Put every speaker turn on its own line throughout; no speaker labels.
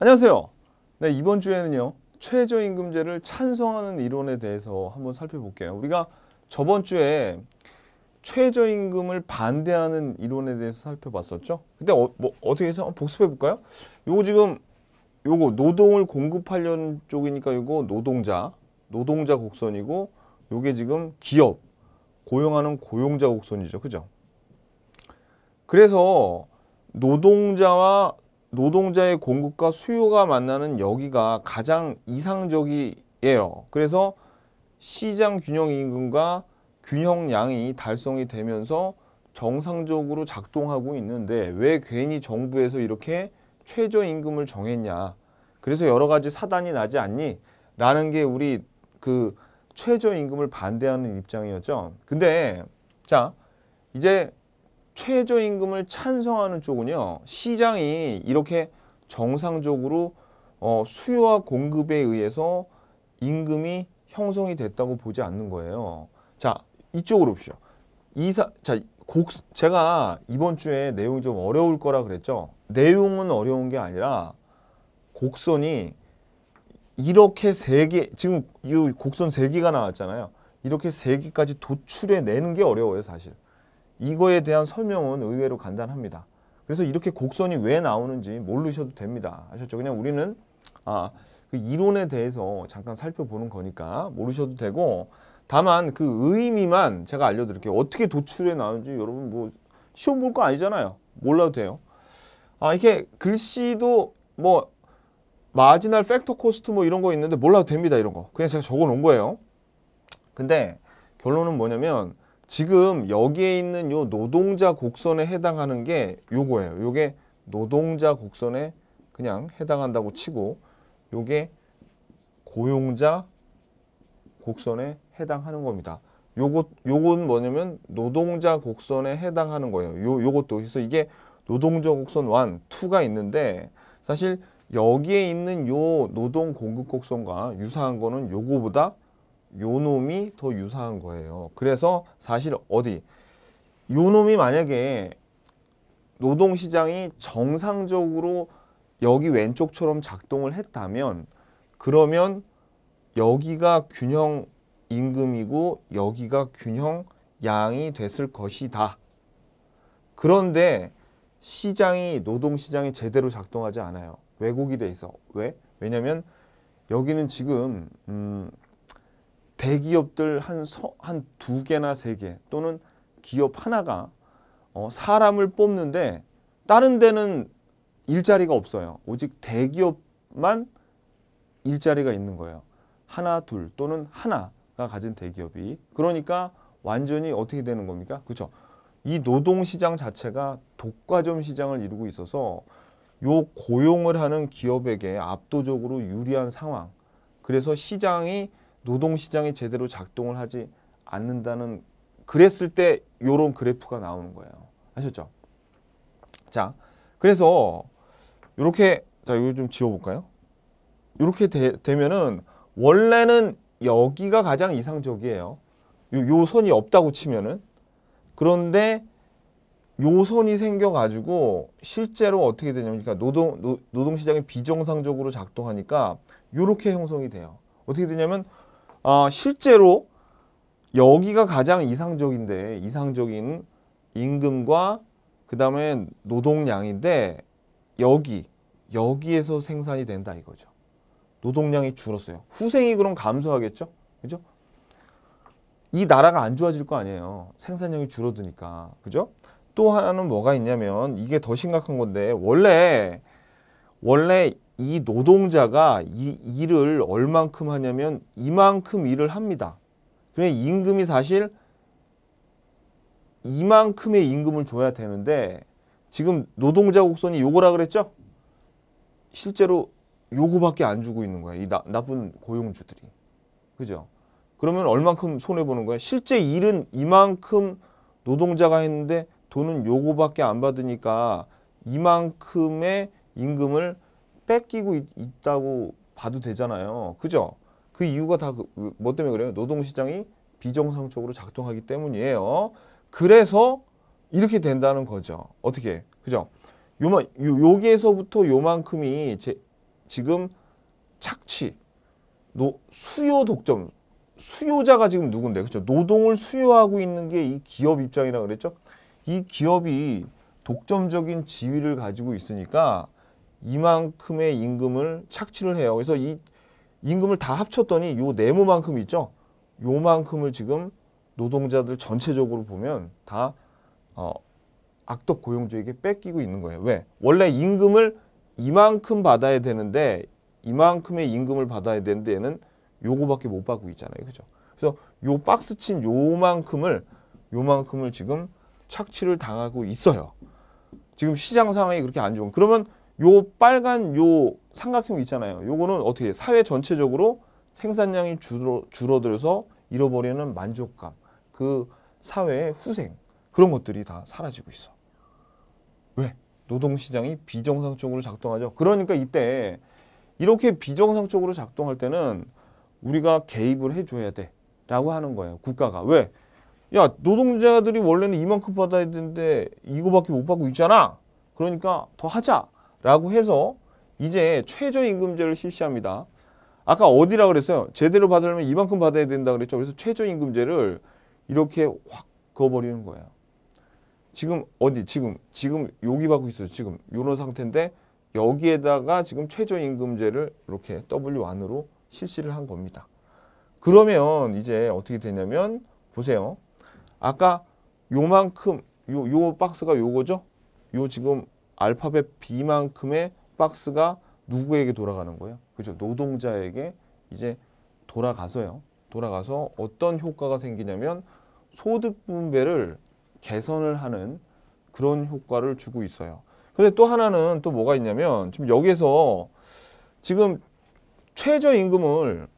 안녕하세요. 네, 이번 주에는요. 최저임금제를 찬성하는 이론에 대해서 한번 살펴볼게요. 우리가 저번 주에 최저임금을 반대하는 이론에 대해서 살펴봤었죠. 근데 어, 뭐, 떻게 해서 복습해볼까요? 요거 지금 요거 노동을 공급하려는 쪽이니까 요거 노동자, 노동자 곡선이고 요게 지금 기업, 고용하는 고용자 곡선이죠. 그죠? 그래서 노동자와 노동자의 공급과 수요가 만나는 여기가 가장 이상적이에요. 그래서 시장 균형 임금과 균형 양이 달성이 되면서 정상적으로 작동하고 있는데 왜 괜히 정부에서 이렇게 최저임금을 정했냐. 그래서 여러 가지 사단이 나지 않니? 라는 게 우리 그 최저임금을 반대하는 입장이었죠. 근데 자 이제 최저임금을 찬성하는 쪽은요. 시장이 이렇게 정상적으로 어, 수요와 공급에 의해서 임금이 형성이 됐다고 보지 않는 거예요. 자, 이쪽으로 봅시다. 이사, 자, 곡, 제가 이번 주에 내용이 좀 어려울 거라 그랬죠. 내용은 어려운 게 아니라 곡선이 이렇게 세 개, 지금 이 곡선 세 개가 나왔잖아요. 이렇게 세 개까지 도출해 내는 게 어려워요, 사실. 이거에 대한 설명은 의외로 간단합니다. 그래서 이렇게 곡선이 왜 나오는지 모르셔도 됩니다. 아셨죠? 그냥 우리는 아, 그 이론에 대해서 잠깐 살펴보는 거니까 모르셔도 되고 다만 그 의미만 제가 알려드릴게요. 어떻게 도출해 나오는지 여러분 뭐 시험 볼 거 아니잖아요. 몰라도 돼요. 아 이게 렇 글씨도 뭐 마지널 팩터 코스트 뭐 이런 거 있는데 몰라도 됩니다. 이런 거. 그냥 제가 적어 놓은 거예요. 근데 결론은 뭐냐면 지금 여기에 있는 요 노동자 곡선에 해당하는 게 요거예요. 요게 노동자 곡선에 그냥 해당한다고 치고 요게 고용자 곡선에 해당하는 겁니다. 요것 요건 뭐냐면 노동자 곡선에 해당하는 거예요. 요 요것도 그래서 이게 노동자 곡선 1, 2가 있는데 사실 여기에 있는 요 노동 공급 곡선과 유사한 거는 요거보다 요 놈이 더 유사한 거예요. 그래서 사실 어디 요 놈이 만약에 노동시장이 정상적으로 여기 왼쪽처럼 작동을 했다면 그러면 여기가 균형 임금이고 여기가 균형 양이 됐을 것이다. 그런데 시장이 노동시장이 제대로 작동하지 않아요. 왜곡이 돼 있어. 왜? 왜냐면 여기는 지금 음, 대기업들 한 한 두 개나 세 개 또는 기업 하나가 어, 사람을 뽑는데 다른 데는 일자리가 없어요. 오직 대기업만 일자리가 있는 거예요. 하나, 둘 또는 하나가 가진 대기업이. 그러니까 완전히 어떻게 되는 겁니까? 그렇죠. 이 노동시장 자체가 독과점 시장을 이루고 있어서 요 고용을 하는 기업에게 압도적으로 유리한 상황. 그래서 시장이 노동시장이 제대로 작동을 하지 않는다는 그랬을 때 이런 그래프가 나오는 거예요. 아셨죠? 자, 그래서 이렇게 자 이거 좀 지워볼까요? 이렇게 되, 면은 원래는 여기가 가장 이상적이에요. 요, 요 선이 없다고 치면은 그런데 요선이 생겨가지고 실제로 어떻게 되냐면 그러니까 노동 노, 노동시장이 비정상적으로 작동하니까 요렇게 형성이 돼요. 어떻게 되냐면 어, 실제로 여기가 가장 이상적인데 이상적인 임금과 그 다음에 노동량인데 여기 여기에서 생산이 된다 이거죠. 노동량이 줄었어요. 후생이 그럼 감소하겠죠? 그죠? 이 나라가 안 좋아질 거 아니에요. 생산량이 줄어드니까. 그죠? 또 하나는 뭐가 있냐면 이게 더 심각한 건데 원래 원래 이 노동자가 이 일을 얼만큼 하냐면 이만큼 일을 합니다. 그냥 임금이 사실 이만큼의 임금을 줘야 되는데 지금 노동자 곡선이 요거라 그랬죠? 실제로 요거밖에 안 주고 있는 거야. 이 나, 나쁜 고용주들이. 그죠? 그러면 얼만큼 손해보는 거야? 실제 일은 이만큼 노동자가 했는데 돈은 요거밖에 안 받으니까 이만큼의 임금을 뺏기고 있, 있다고 봐도 되잖아요. 그죠? 그 이유가 다뭐 그, 그, 때문에 그래요? 노동시장이 비정상적으로 작동하기 때문이에요. 그래서 이렇게 된다는 거죠. 어떻게? 그죠? 요만 요, 여기에서부터 요만큼이 제, 지금 착취, 노, 수요 독점, 수요자가 지금 누군데 그죠 노동을 수요하고 있는 게 이 기업 입장이라 그랬죠? 이 기업이 독점적인 지위를 가지고 있으니까 이만큼의 임금을 착취를 해요. 그래서 이 임금을 다 합쳤더니 요 네모만큼 있죠. 요만큼을 지금 노동자들 전체적으로 보면 다 어, 악덕 고용주에게 뺏기고 있는 거예요. 왜? 원래 임금을 이만큼 받아야 되는데 이만큼의 임금을 받아야 되는데 얘는 요거밖에 못 받고 있잖아요. 그죠? 그래서 요 박스 친 요만큼을 요만큼을 지금 착취를 당하고 있어요. 지금 시장 상황이 그렇게 안 좋은. 그러면 요 빨간 요 삼각형 있잖아요. 요거는 어떻게 사회 전체적으로 생산량이 줄어, 줄어들어서 잃어버리는 만족감, 그 사회의 후생 그런 것들이 다 사라지고 있어. 왜? 노동시장이 비정상적으로 작동하죠. 그러니까 이때 이렇게 비정상적으로 작동할 때는 우리가 개입을 해줘야 돼 라고 하는 거예요. 국가가. 왜? 야 노동자들이 원래는 이만큼 받아야 되는데 이거밖에 못 받고 있잖아. 그러니까 더 하자. 라고 해서 이제 최저임금제를 실시합니다. 아까 어디라 그랬어요? 제대로 받으려면 이만큼 받아야 된다 그랬죠. 그래서 최저임금제를 이렇게 확 그어버리는 거예요. 지금 어디? 지금 지금 여기 받고 있어요. 지금 이런 상태인데 여기에다가 지금 최저임금제를 이렇게 W1으로 실시를 한 겁니다. 그러면 이제 어떻게 되냐면 보세요. 아까 요만큼 요, 요 박스가 요거죠? 요 지금 알파벳 B만큼의 박스가 누구에게 돌아가는 거예요? 그죠? 노동자에게 이제 돌아가서요. 돌아가서 어떤 효과가 생기냐면 소득 분배를 개선을 하는 그런 효과를 주고 있어요. 근데 또 하나는 또 뭐가 있냐면 지금 여기에서 지금 최저임금을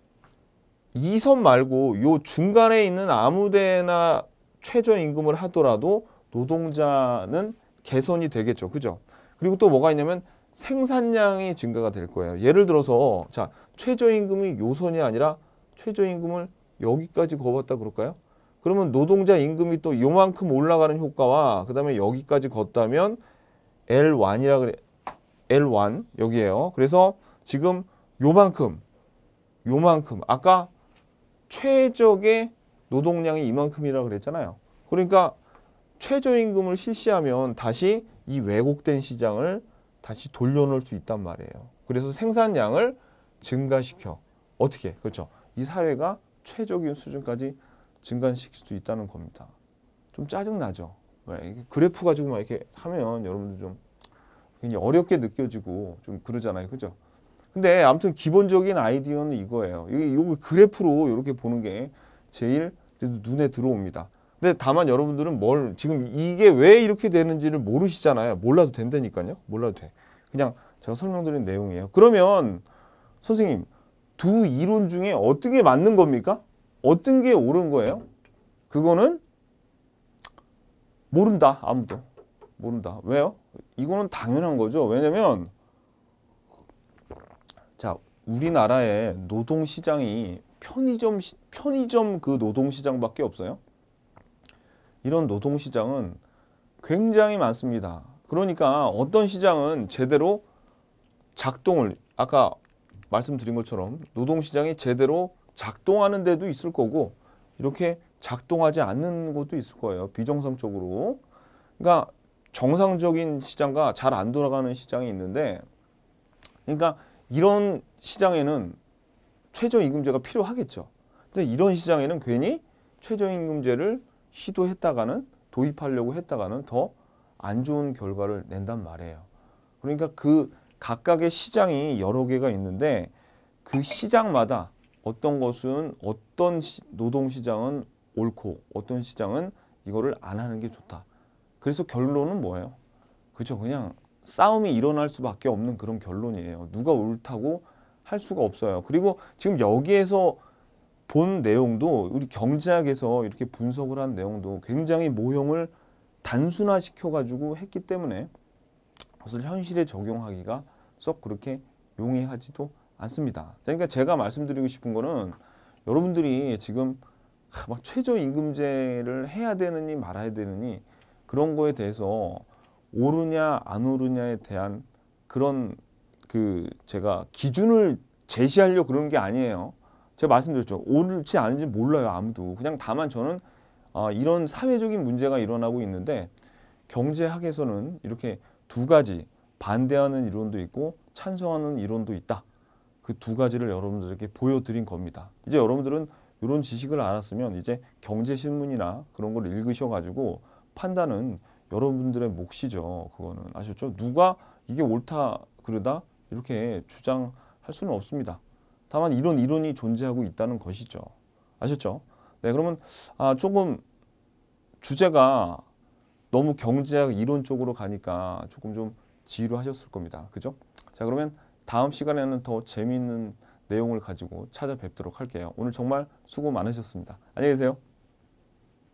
이선 말고 요 중간에 있는 아무 데나 최저임금을 하더라도 노동자는 개선이 되겠죠. 그죠? 그리고 또 뭐가 있냐면 생산량이 증가가 될 거예요. 예를 들어서 자 최저임금이 요선이 아니라 최저임금을 여기까지 거봤다 그럴까요? 그러면 노동자 임금이 또 요만큼 올라가는 효과와 그 다음에 여기까지 걷다면 L1이라 그래 L1 여기에요. 그래서 지금 요만큼 요만큼 아까 최적의 노동량이 이만큼이라 그랬잖아요. 그러니까 최저임금을 실시하면 다시 이 왜곡된 시장을 다시 돌려놓을 수 있단 말이에요. 그래서 생산량을 증가시켜. 어떻게? 그렇죠. 이 사회가 최적인 수준까지 증가시킬 수 있다는 겁니다. 좀 짜증나죠. 그래프 가지고 막 이렇게 하면 여러분들 좀 굉장히 어렵게 느껴지고 좀 그러잖아요. 그죠? 근데 아무튼 기본적인 아이디어는 이거예요. 이 이거 그래프로 이렇게 보는 게 제일 눈에 들어옵니다. 근데 다만 여러분들은 뭘 지금 이게 왜 이렇게 되는지를 모르시잖아요. 몰라도 된다니까요. 몰라도 돼. 그냥 제가 설명드린 내용이에요. 그러면 선생님 두 이론 중에 어떤 게 맞는 겁니까? 어떤 게 옳은 거예요? 그거는 모른다. 아무도. 모른다. 왜요? 이거는 당연한 거죠. 왜냐면 자 우리나라의 노동시장이 편의점 편의점 그 노동시장밖에 없어요. 이런 노동시장은 굉장히 많습니다. 그러니까 어떤 시장은 제대로 작동을 아까 말씀드린 것처럼 노동시장이 제대로 작동하는 데도 있을 거고 이렇게 작동하지 않는 곳도 있을 거예요. 비정상적으로. 그러니까 정상적인 시장과 잘 안 돌아가는 시장이 있는데 그러니까 이런 시장에는 최저임금제가 필요하겠죠. 근데 이런 시장에는 괜히 최저임금제를 시도했다가는 도입하려고 했다가는 더 안 좋은 결과를 낸단 말이에요. 그러니까 그 각각의 시장이 여러 개가 있는데 그 시장마다 어떤 것은 어떤 노동 시장은 옳고 어떤 시장은 이거를 안 하는 게 좋다. 그래서 결론은 뭐예요? 그죠 렇 그냥 싸움이 일어날 수밖에 없는 그런 결론이에요. 누가 옳다고 할 수가 없어요. 그리고 지금 여기에서 본 내용도 우리 경제학에서 이렇게 분석을 한 내용도 굉장히 모형을 단순화시켜 가지고 했기 때문에 그것을 현실에 적용하기가 썩 그렇게 용이하지도 않습니다. 그러니까 제가 말씀드리고 싶은 거는 여러분들이 지금 막 최저임금제를 해야 되느니 말아야 되느니 그런 거에 대해서 오르냐 안 오르냐에 대한 그런 그 제가 기준을 제시하려 그런 게 아니에요. 제가 말씀드렸죠. 옳지 않은지 몰라요. 아무도. 그냥 다만 저는 아, 이런 사회적인 문제가 일어나고 있는데 경제학에서는 이렇게 두 가지 반대하는 이론도 있고 찬성하는 이론도 있다. 그 두 가지를 여러분들에게 보여드린 겁니다. 이제 여러분들은 이런 지식을 알았으면 이제 경제신문이나 그런 걸 읽으셔가지고 판단은 여러분들의 몫이죠. 그거는 아셨죠? 누가 이게 옳다 그러다 이렇게 주장할 수는 없습니다. 다만 이런 이론이 존재하고 있다는 것이죠. 아셨죠? 네, 그러면 아, 조금 주제가 너무 경제학 이론 쪽으로 가니까 조금 좀 지루하셨을 겁니다. 그죠? 자, 그러면 다음 시간에는 더 재미있는 내용을 가지고 찾아뵙도록 할게요. 오늘 정말 수고 많으셨습니다. 안녕히 계세요.